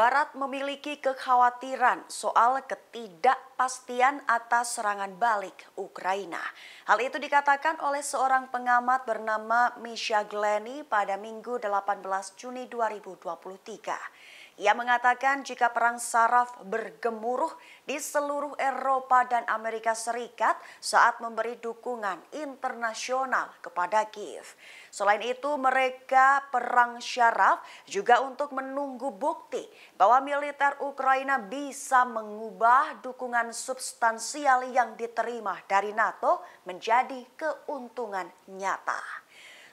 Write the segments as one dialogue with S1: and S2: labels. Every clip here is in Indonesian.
S1: Barat memiliki kekhawatiran soal ketidakpastian atas serangan balik Ukraina. Hal itu dikatakan oleh seorang pengamat bernama Misha Glenny pada Minggu 18 Juni 2023. Ia mengatakan jika perang saraf bergemuruh di seluruh Eropa dan Amerika Serikat saat memberi dukungan internasional kepada Kiev. Selain itu, mereka perang syaraf juga untuk menunggu bukti bahwa militer Ukraina bisa mengubah dukungan substansial yang diterima dari NATO menjadi keuntungan nyata.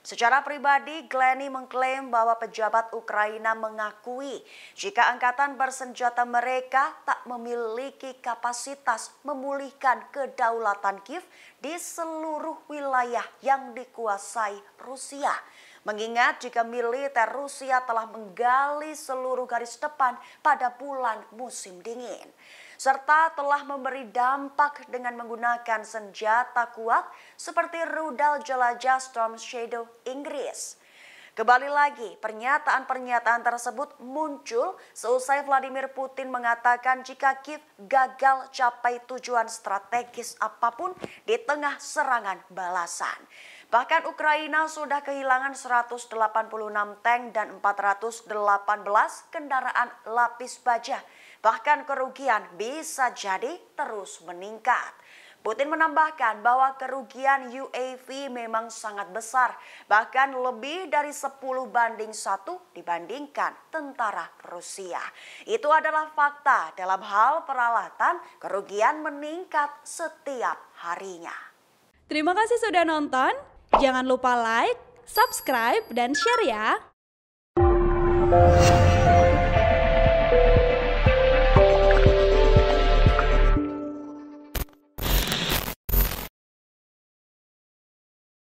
S1: Secara pribadi, Glenny mengklaim bahwa pejabat Ukraina mengakui jika angkatan bersenjata mereka tak memiliki kapasitas memulihkan kedaulatan Kiev di seluruh wilayah yang dikuasai Rusia. Mengingat jika militer Rusia telah menggali seluruh garis depan pada bulan musim dingin serta telah memberi dampak dengan menggunakan senjata kuat seperti rudal jelajah Storm Shadow Inggris. Kembali lagi, pernyataan-pernyataan tersebut muncul seusai Vladimir Putin mengatakan jika Kiev gagal capai tujuan strategis apapun di tengah serangan balasan. Bahkan Ukraina sudah kehilangan 186 tank dan 418 kendaraan lapis baja. Bahkan kerugian bisa jadi terus meningkat. Putin menambahkan bahwa kerugian UAV memang sangat besar, bahkan lebih dari 10 banding 1 dibandingkan tentara Rusia. Itu adalah fakta dalam hal peralatan kerugian meningkat setiap harinya. Terima kasih sudah nonton. Jangan lupa like, subscribe, dan share ya.